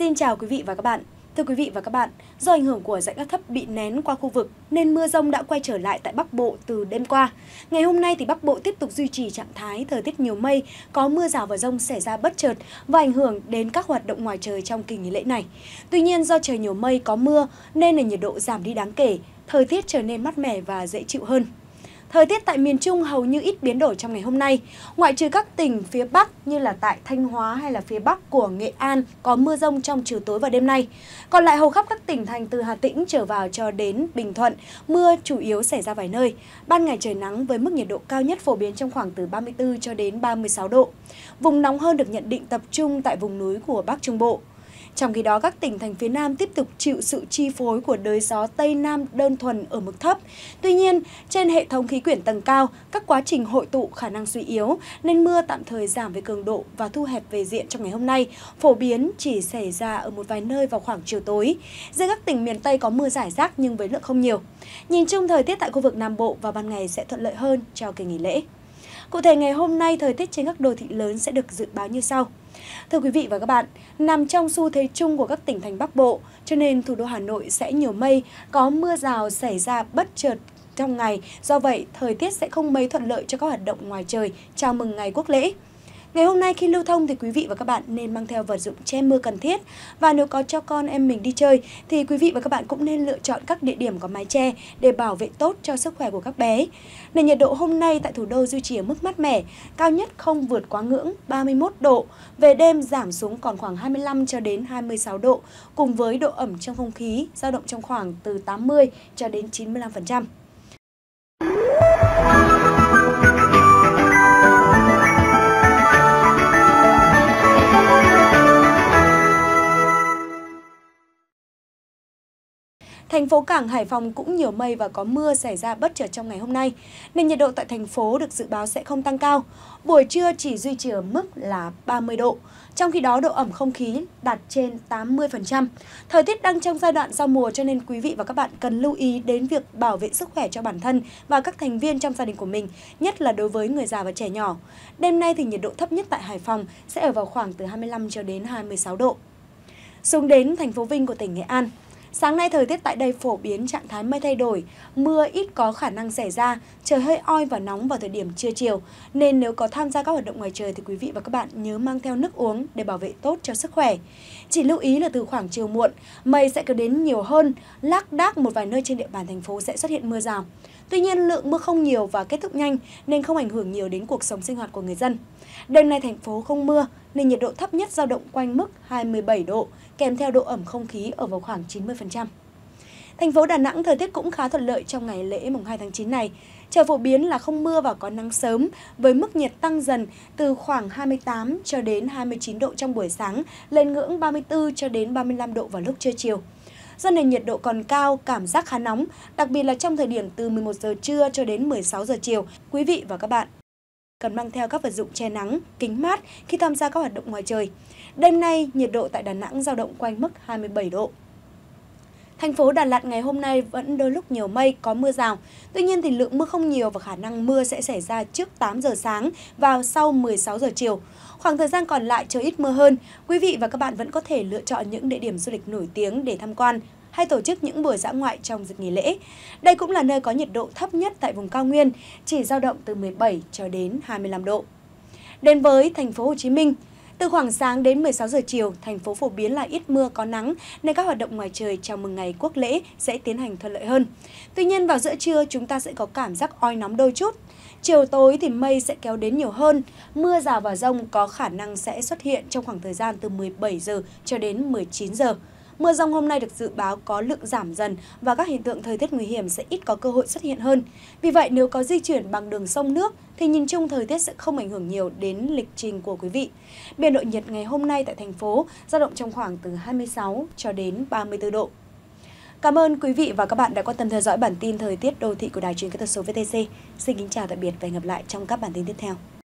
Xin chào quý vị và các bạn. Thưa quý vị và các bạn, do ảnh hưởng của rãnh áp thấp bị nén qua khu vực nên mưa rông đã quay trở lại tại Bắc Bộ từ đêm qua. Ngày hôm nay thì Bắc Bộ tiếp tục duy trì trạng thái thời tiết nhiều mây, có mưa rào và rông xảy ra bất chợt và ảnh hưởng đến các hoạt động ngoài trời trong kỳ nghỉ lễ này. Tuy nhiên do trời nhiều mây có mưa nên là nhiệt độ giảm đi đáng kể, thời tiết trở nên mát mẻ và dễ chịu hơn. Thời tiết tại miền Trung hầu như ít biến đổi trong ngày hôm nay, ngoại trừ các tỉnh phía Bắc như là tại Thanh Hóa hay là phía Bắc của Nghệ An có mưa rông trong chiều tối và đêm nay. Còn lại hầu khắp các tỉnh thành từ Hà Tĩnh trở vào cho đến Bình Thuận, mưa chủ yếu xảy ra vài nơi. Ban ngày trời nắng với mức nhiệt độ cao nhất phổ biến trong khoảng từ 34 cho đến 36 độ. Vùng nóng hơn được nhận định tập trung tại vùng núi của Bắc Trung Bộ. Trong khi đó, các tỉnh thành phía Nam tiếp tục chịu sự chi phối của đới gió Tây Nam đơn thuần ở mức thấp. Tuy nhiên, trên hệ thống khí quyển tầng cao, các quá trình hội tụ khả năng suy yếu, nên mưa tạm thời giảm về cường độ và thu hẹp về diện trong ngày hôm nay, phổ biến chỉ xảy ra ở một vài nơi vào khoảng chiều tối. Riêng các tỉnh miền Tây có mưa rải rác nhưng với lượng không nhiều. Nhìn chung thời tiết tại khu vực Nam Bộ vào ban ngày sẽ thuận lợi hơn cho kỳ nghỉ lễ. Cụ thể ngày hôm nay thời tiết trên các đô thị lớn sẽ được dự báo như sau. Thưa quý vị và các bạn, nằm trong xu thế chung của các tỉnh thành Bắc Bộ, cho nên thủ đô Hà Nội sẽ nhiều mây, có mưa rào xảy ra bất chợt trong ngày. Do vậy, thời tiết sẽ không mấy thuận lợi cho các hoạt động ngoài trời chào mừng ngày quốc lễ. Ngày hôm nay khi lưu thông thì quý vị và các bạn nên mang theo vật dụng che mưa cần thiết và nếu có cho con em mình đi chơi thì quý vị và các bạn cũng nên lựa chọn các địa điểm có mái che để bảo vệ tốt cho sức khỏe của các bé. Nền nhiệt độ hôm nay tại thủ đô duy trì ở mức mát mẻ, cao nhất không vượt quá ngưỡng 31 độ, về đêm giảm xuống còn khoảng 25 cho đến 26 độ cùng với độ ẩm trong không khí dao động trong khoảng từ 80 cho đến 95%. Thành phố Cảng Hải Phòng cũng nhiều mây và có mưa xảy ra bất chợt trong ngày hôm nay, nên nhiệt độ tại thành phố được dự báo sẽ không tăng cao. Buổi trưa chỉ duy trì ở mức là 30 độ, trong khi đó độ ẩm không khí đạt trên 80%. Thời tiết đang trong giai đoạn giao mùa cho nên quý vị và các bạn cần lưu ý đến việc bảo vệ sức khỏe cho bản thân và các thành viên trong gia đình của mình, nhất là đối với người già và trẻ nhỏ. Đêm nay thì nhiệt độ thấp nhất tại Hải Phòng sẽ ở vào khoảng từ 25 cho đến 26 độ. Xuống đến thành phố Vinh của tỉnh Nghệ An, Sáng nay thời tiết tại đây phổ biến trạng thái mây thay đổi, mưa ít có khả năng xảy ra, trời hơi oi và nóng vào thời điểm trưa chiều, nên nếu có tham gia các hoạt động ngoài trời thì quý vị và các bạn nhớ mang theo nước uống để bảo vệ tốt cho sức khỏe. Chỉ lưu ý là từ khoảng chiều muộn, mây sẽ cứ đến nhiều hơn, lác đác một vài nơi trên địa bàn thành phố sẽ xuất hiện mưa rào. Tuy nhiên, lượng mưa không nhiều và kết thúc nhanh nên không ảnh hưởng nhiều đến cuộc sống sinh hoạt của người dân. Đêm nay thành phố không mưa nên nhiệt độ thấp nhất dao động quanh mức 27 độ, kèm theo độ ẩm không khí ở vào khoảng 90%. Thành phố Đà Nẵng thời tiết cũng khá thuận lợi trong ngày lễ mùng 2 tháng 9 này. Trời phổ biến là không mưa và có nắng sớm với mức nhiệt tăng dần từ khoảng 28 cho đến 29 độ trong buổi sáng lên ngưỡng 34 cho đến 35 độ vào lúc trưa chiều do nền nhiệt độ còn cao, cảm giác khá nóng, đặc biệt là trong thời điểm từ 11 giờ trưa cho đến 16 giờ chiều. Quý vị và các bạn cần mang theo các vật dụng che nắng, kính mát khi tham gia các hoạt động ngoài trời. Đêm nay, nhiệt độ tại Đà Nẵng dao động quanh mức 27 độ. Thành phố Đà Lạt ngày hôm nay vẫn đôi lúc nhiều mây, có mưa rào. Tuy nhiên thì lượng mưa không nhiều và khả năng mưa sẽ xảy ra trước 8 giờ sáng vào sau 16 giờ chiều. Khoảng thời gian còn lại trời ít mưa hơn, quý vị và các bạn vẫn có thể lựa chọn những địa điểm du lịch nổi tiếng để tham quan hay tổ chức những buổi dã ngoại trong dịp nghỉ lễ. Đây cũng là nơi có nhiệt độ thấp nhất tại vùng cao nguyên, chỉ dao động từ 17 cho đến 25 độ. Đến với thành phố Hồ Chí Minh, từ khoảng sáng đến 16 giờ chiều, thành phố phổ biến là ít mưa có nắng nên các hoạt động ngoài trời chào mừng ngày quốc lễ sẽ tiến hành thuận lợi hơn. Tuy nhiên vào giữa trưa chúng ta sẽ có cảm giác oi nóng đôi chút. Chiều tối thì mây sẽ kéo đến nhiều hơn, mưa rào và rông có khả năng sẽ xuất hiện trong khoảng thời gian từ 17 giờ cho đến 19 giờ. Mưa rông hôm nay được dự báo có lượng giảm dần và các hiện tượng thời tiết nguy hiểm sẽ ít có cơ hội xuất hiện hơn. Vì vậy, nếu có di chuyển bằng đường sông nước thì nhìn chung thời tiết sẽ không ảnh hưởng nhiều đến lịch trình của quý vị. Biên độ nhiệt ngày hôm nay tại thành phố dao động trong khoảng từ 26 cho đến 34 độ. Cảm ơn quý vị và các bạn đã quan tâm theo dõi bản tin thời tiết đô thị của Đài truyền hình kỹ thuật số VTC. Xin kính chào tạm biệt và hẹn gặp lại trong các bản tin tiếp theo.